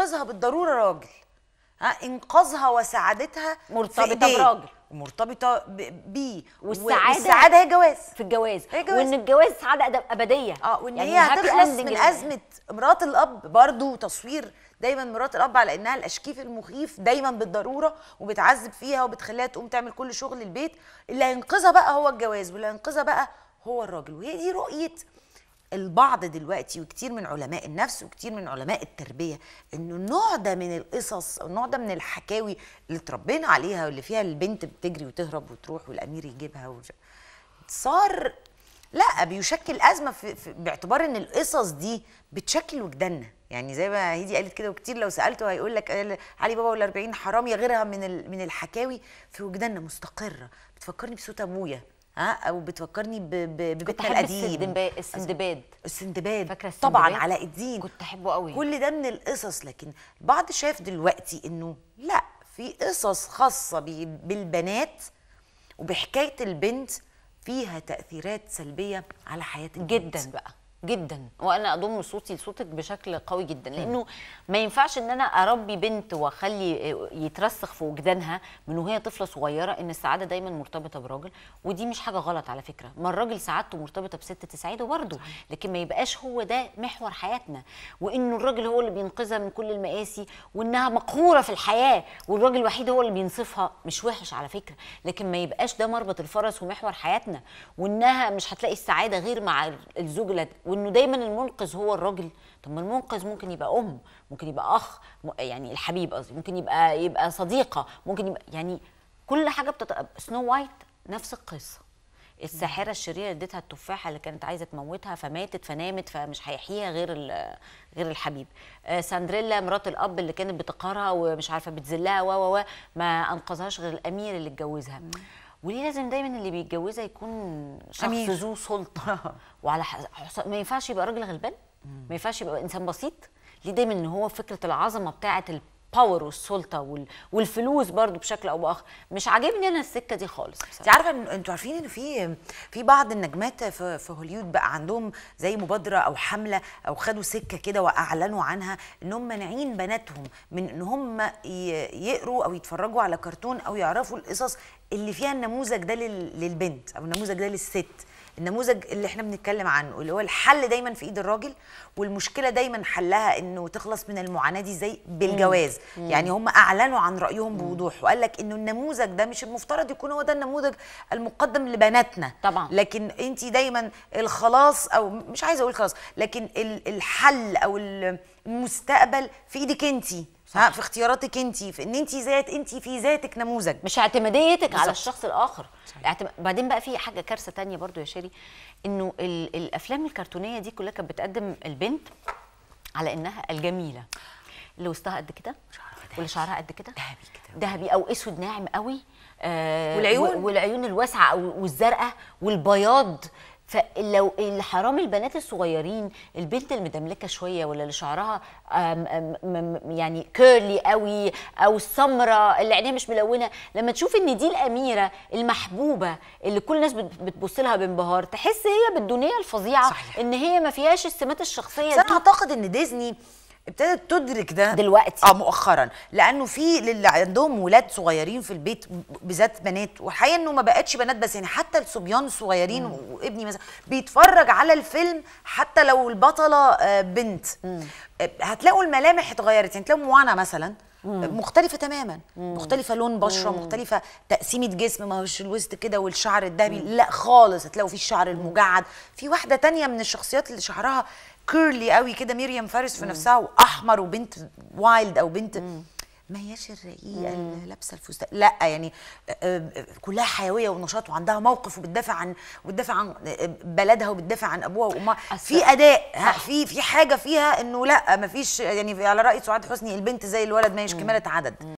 انقذها بالضروره راجل ها انقاذها وسعادتها مرتبطه براجل مرتبطه بيه والسعاده والسعاده هي جواز في الجواز هي جواز. وان الجواز سعاده ابديه اه وان يعني هي هتخلص من يعني. ازمه مرات الاب برضو تصوير دايما مرات الاب على انها الاشكيف المخيف دايما بالضروره وبتعذب فيها وبتخليها تقوم تعمل كل شغل البيت اللي هينقذها بقى هو الجواز واللي هينقذها بقى هو الراجل وهي دي رؤيه البعض دلوقتي وكتير من علماء النفس وكتير من علماء التربيه انه النوع ده من القصص النوع ده من الحكاوي اللي اتربينا عليها واللي فيها البنت بتجري وتهرب وتروح والامير يجيبها وج... صار لا بيشكل ازمه في... في... باعتبار ان القصص دي بتشكل وجداننا يعني زي ما هيدي قالت كده وكتير لو سالته هيقول لك علي بابا وال40 حرامي غيرها من ال... من الحكاوي في وجداننا مستقره بتفكرني بصوت ابويا ها او بتفكرني ببيتنا القديم السندباد السندباد فاكره السندباد طبعا علاء الدين كنت احبه قوي كل ده من القصص لكن البعض شاف دلوقتي انه لا في قصص خاصه بالبنات وبحكايه البنت فيها تاثيرات سلبيه على حياه البنت. جدا بقى جدا وانا اضم صوتي لصوتك بشكل قوي جدا لانه ما ينفعش ان انا اربي بنت واخلي يترسخ في وجدانها من وهي طفله صغيره ان السعاده دايما مرتبطه براجل ودي مش حاجه غلط على فكره ما الراجل سعادته مرتبطه بست تسعيده برضه لكن ما يبقاش هو ده محور حياتنا وانه الراجل هو اللي بينقذها من كل المآسي وانها مقهوره في الحياه والراجل الوحيد هو اللي بينصفها مش وحش على فكره لكن ما يبقاش ده مربط الفرس ومحور حياتنا وانها مش هتلاقي السعاده غير مع الزوج وانه دايما المنقذ هو الراجل طب ما المنقذ ممكن يبقى ام ممكن يبقى اخ يعني الحبيب قصدي ممكن يبقى يبقى صديقه ممكن يبقى يعني كل حاجه بتت... سنو وايت نفس القصه الساحره الشريره اديتها التفاحه اللي كانت عايزه تموتها فماتت فنامت فمش هيحييها غير غير الحبيب آه، ساندريلا مرات الاب اللي كانت بتقهرها ومش عارفه بتذلها و و ما انقذهاش غير الامير اللي اتجوزها وليه لازم دايما اللي بيتجوزها يكون شخص ذو سلطه وعلى حص... ما ينفعش يبقى راجل غلبان ما ينفعش يبقى انسان بسيط ليه دايما ان هو فكره العظمه بتاعه الباور والسلطه والفلوس برضو بشكل او باخر مش عاجبني انا السكه دي خالص انت عارفه انتوا عارفين ان في في بعض النجمات في, في هوليود بقى عندهم زي مبادره او حمله او خدوا سكه كده واعلنوا عنها ان هم مانعين بناتهم من ان هم يقروا او يتفرجوا على كرتون او يعرفوا القصص اللي فيها النموذج ده للبنت او النموذج ده للست النموذج اللي احنا بنتكلم عنه اللي هو الحل دايما في ايد الراجل والمشكله دايما حلها انه تخلص من المعاناه دي ازاي بالجواز مم. يعني هم اعلنوا عن رايهم بوضوح وقال لك انه النموذج ده مش المفترض يكون هو ده النموذج المقدم لبناتنا طبعا لكن انت دايما الخلاص او مش عايزه اقول خلاص لكن الحل او المستقبل في ايدك انتي صح. ها في اختياراتك انت في ان انت ذات انت في ذاتك نموذج مش اعتماديتك على الشخص الاخر اعتم... بعدين بقى في حاجه كارثه تانية برضو يا شيري انه ال... الافلام الكرتونيه دي كلها كانت بتقدم البنت على انها الجميله اللي وسطها قد كده إيه؟ واللي شعرها قد كده دهبي كده دهبي او اسود ناعم قوي آه والعيون والعيون الواسعه والزرقاء والبياض فلو الحرام البنات الصغيرين البنت المدملكه شويه ولا اللي شعرها يعني كيرلي قوي او السمره اللي عينيها مش ملونه لما تشوف ان دي الاميره المحبوبه اللي كل الناس بتبص لها بانبهار تحس هي بالدنيا الفظيعه ان هي ما فيهاش السمات الشخصيه انا اعتقد ان ديزني ابتدت تدرك ده دلوقتي اه مؤخرا لانه في للي عندهم ولاد صغيرين في البيت بالذات بنات والحقيقه انه ما بقتش بنات بس يعني حتى الصبيان الصغيرين مم. وابني مثلا بيتفرج على الفيلم حتى لو البطله آه، بنت مم. آه، هتلاقوا الملامح اتغيرت يعني تلاقوا موانا مثلا مم. آه، مختلفة تماما مم. مختلفة لون بشرة مم. مختلفة تقسيمة جسم ما هوش الوسط كده والشعر الدهبي لا خالص هتلاقوا فيه الشعر المجعد في واحدة تانية من الشخصيات اللي شعرها كيرلي قوي كده مريم فارس في نفسها واحمر وبنت وايلد او بنت ما هياش الرقيقه اللي لابسه الفستان لا يعني آه، آه، كلها حيويه ونشاط وعندها موقف وبتدافع عن وبتدافع عن آه، بلدها وبتدافع عن ابوها وامها في اداء في في حاجه فيها انه لا ما فيش يعني على راي سعاد حسني البنت زي الولد ما هيش كماله عدد